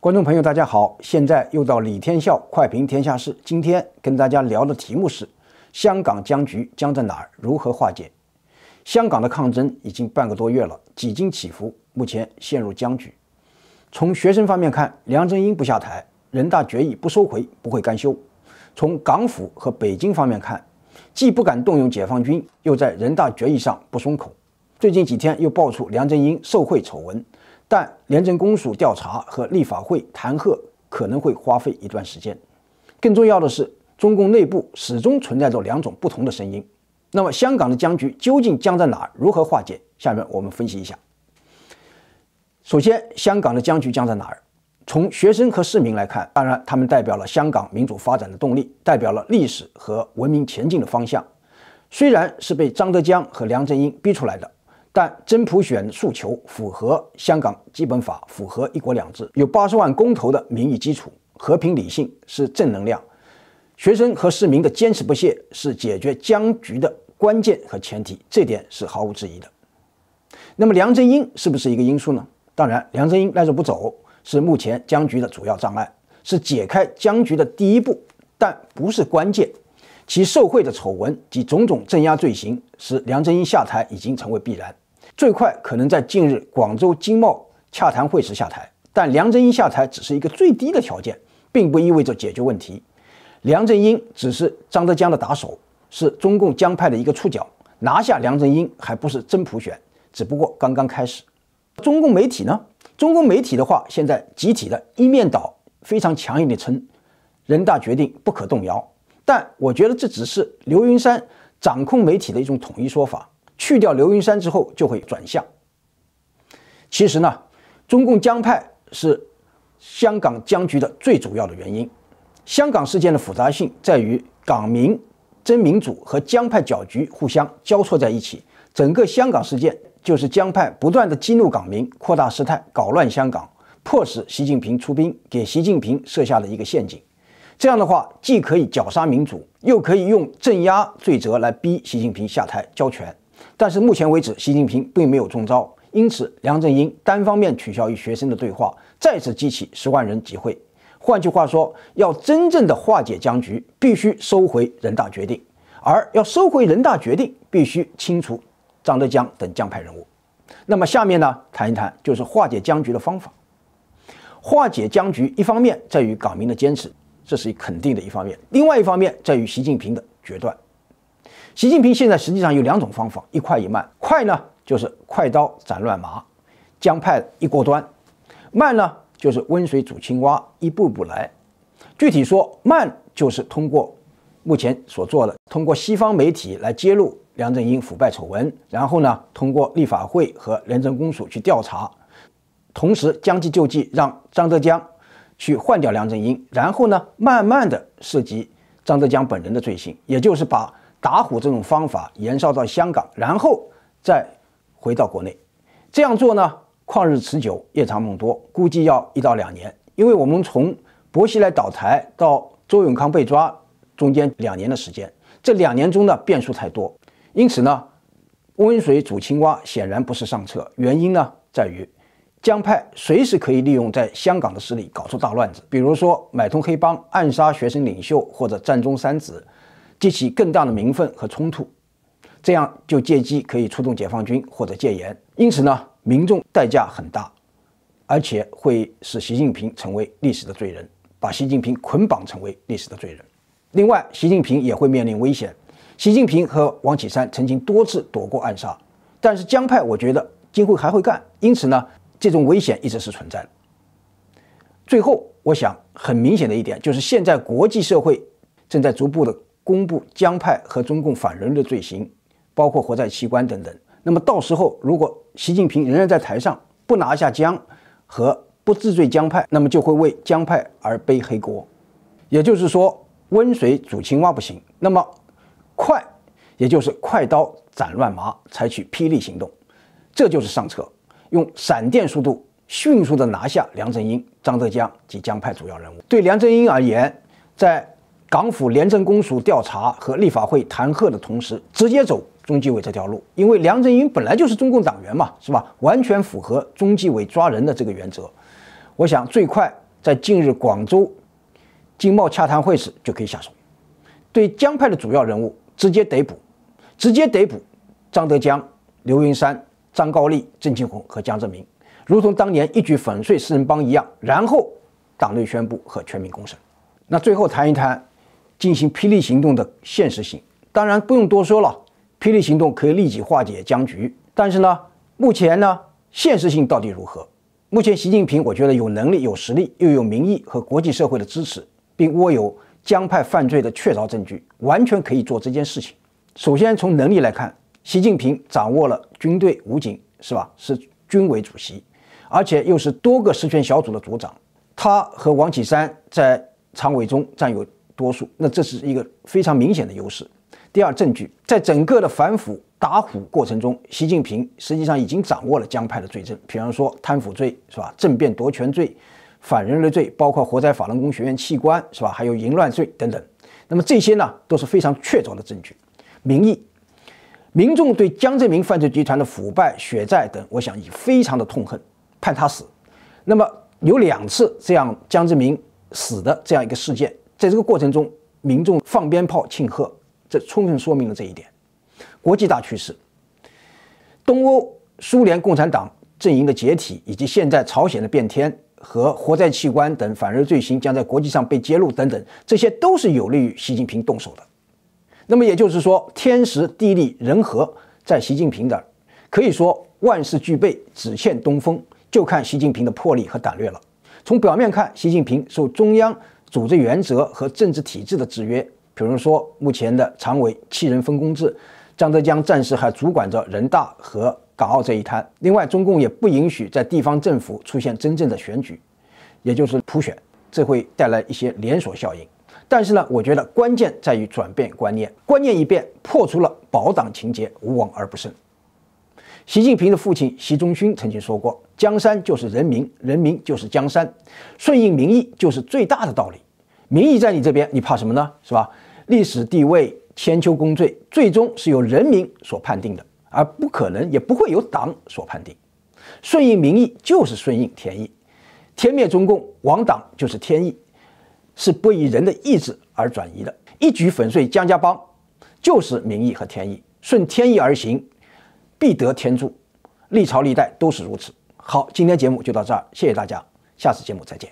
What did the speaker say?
观众朋友，大家好！现在又到李天笑快评天下事。今天跟大家聊的题目是：香港僵局僵在哪儿，如何化解？香港的抗争已经半个多月了，几经起伏，目前陷入僵局。从学生方面看，梁振英不下台，人大决议不收回，不会甘休。从港府和北京方面看，既不敢动用解放军，又在人大决议上不松口。最近几天又爆出梁振英受贿丑闻。但廉政公署调查和立法会弹劾可能会花费一段时间。更重要的是，中共内部始终存在着两种不同的声音。那么，香港的僵局究竟僵在哪儿？如何化解？下面我们分析一下。首先，香港的僵局僵在哪儿？从学生和市民来看，当然他们代表了香港民主发展的动力，代表了历史和文明前进的方向。虽然是被张德江和梁振英逼出来的。但真普选诉求符合香港基本法，符合一国两制，有八十万公投的民意基础，和平理性是正能量。学生和市民的坚持不懈是解决僵局的关键和前提，这点是毫无质疑的。那么梁振英是不是一个因素呢？当然，梁振英赖着不走是目前僵局的主要障碍，是解开僵局的第一步，但不是关键。其受贿的丑闻及种种镇压罪行，使梁振英下台已经成为必然，最快可能在近日广州经贸洽谈会时下台。但梁振英下台只是一个最低的条件，并不意味着解决问题。梁振英只是张德江的打手，是中共江派的一个触角。拿下梁振英还不是真普选，只不过刚刚开始。中共媒体呢？中共媒体的话，现在集体的一面倒，非常强硬地称，人大决定不可动摇。但我觉得这只是刘云山掌控媒体的一种统一说法。去掉刘云山之后就会转向。其实呢，中共江派是香港僵局的最主要的原因。香港事件的复杂性在于港民真民主和江派搅局互相交错在一起。整个香港事件就是江派不断的激怒港民，扩大事态，搞乱香港，迫使习近平出兵，给习近平设下了一个陷阱。这样的话，既可以绞杀民主，又可以用镇压罪责来逼习近平下台交权。但是目前为止，习近平并没有中招，因此梁振英单方面取消与学生的对话，再次激起十万人集会。换句话说，要真正的化解僵局，必须收回人大决定，而要收回人大决定，必须清除张德江等将派人物。那么下面呢，谈一谈就是化解僵局的方法。化解僵局，一方面在于港民的坚持。这是肯定的一方面，另外一方面在于习近平的决断。习近平现在实际上有两种方法：一快一慢。快呢，就是快刀斩乱麻，将派一锅端；慢呢，就是温水煮青蛙，一步步来。具体说，慢就是通过目前所做的，通过西方媒体来揭露梁振英腐败丑闻，然后呢，通过立法会和廉政公署去调查，同时将计就计，让张德江。去换掉梁振英，然后呢，慢慢的涉及张德江本人的罪行，也就是把打虎这种方法延烧到香港，然后再回到国内。这样做呢，旷日持久，夜长梦多，估计要一到两年。因为我们从薄熙来倒台到周永康被抓，中间两年的时间，这两年中的变数太多，因此呢，温水煮青蛙显然不是上策。原因呢，在于。江派随时可以利用在香港的势力搞出大乱子，比如说买通黑帮暗杀学生领袖，或者战中三子，激起更大的民愤和冲突，这样就借机可以出动解放军或者戒严。因此呢，民众代价很大，而且会使习近平成为历史的罪人，把习近平捆绑成为历史的罪人。另外，习近平也会面临危险。习近平和王岐山曾经多次躲过暗杀，但是江派我觉得今后还会干。因此呢。这种危险一直是存在的。最后，我想很明显的一点就是，现在国际社会正在逐步的公布江派和中共反人的罪行，包括活在器官等等。那么到时候，如果习近平仍然在台上不拿下江和不治罪江派，那么就会为江派而背黑锅。也就是说，温水煮青蛙不行，那么快，也就是快刀斩乱麻，采取霹雳行动，这就是上策。用闪电速度迅速地拿下梁振英、张德江及江派主要人物。对梁振英而言，在港府廉政公署调查和立法会弹劾的同时，直接走中纪委这条路，因为梁振英本来就是中共党员嘛，是吧？完全符合中纪委抓人的这个原则。我想最快在近日广州经贸洽谈会时就可以下手，对江派的主要人物直接逮捕，直接逮捕张德江、刘云山。张高丽、郑庆红和江泽民，如同当年一举粉碎四人帮一样，然后党内宣布和全民公审。那最后谈一谈进行霹雳行动的现实性，当然不用多说了，霹雳行动可以立即化解僵局。但是呢，目前呢，现实性到底如何？目前习近平，我觉得有能力、有实力，又有民意和国际社会的支持，并握有江派犯罪的确凿证据，完全可以做这件事情。首先从能力来看。习近平掌握了军队武警，是吧？是军委主席，而且又是多个实权小组的组长。他和王岐山在常委中占有多数，那这是一个非常明显的优势。第二，证据在整个的反腐打虎过程中，习近平实际上已经掌握了江派的罪证，比方说贪腐罪，是吧？政变夺权罪、反人类罪，包括活在法轮功学院器官，是吧？还有淫乱罪等等。那么这些呢，都是非常确凿的证据。民意。民众对江泽民犯罪集团的腐败、血债等，我想已非常的痛恨，判他死。那么有两次这样江泽民死的这样一个事件，在这个过程中，民众放鞭炮庆贺，这充分说明了这一点。国际大趋势，东欧苏联共产党阵营的解体，以及现在朝鲜的变天和活在器官等反日罪行将在国际上被揭露等等，这些都是有利于习近平动手的。那么也就是说，天时地利人和在习近平这儿，可以说万事俱备，只欠东风，就看习近平的魄力和胆略了。从表面看，习近平受中央组织原则和政治体制的制约，比如说目前的常委七人分工制，张德江暂时还主管着人大和港澳这一摊。另外，中共也不允许在地方政府出现真正的选举，也就是普选，这会带来一些连锁效应。但是呢，我觉得关键在于转变观念，观念一变，破除了保党情结，无往而不胜。习近平的父亲习仲勋曾经说过：“江山就是人民，人民就是江山，顺应民意就是最大的道理。民意在你这边，你怕什么呢？是吧？历史地位千秋功罪，最终是由人民所判定的，而不可能也不会由党所判定。顺应民意就是顺应天意，天灭中共亡党就是天意。”是不以人的意志而转移的，一举粉碎江家帮，就是民意和天意，顺天意而行，必得天助，历朝历代都是如此。好，今天节目就到这儿，谢谢大家，下次节目再见。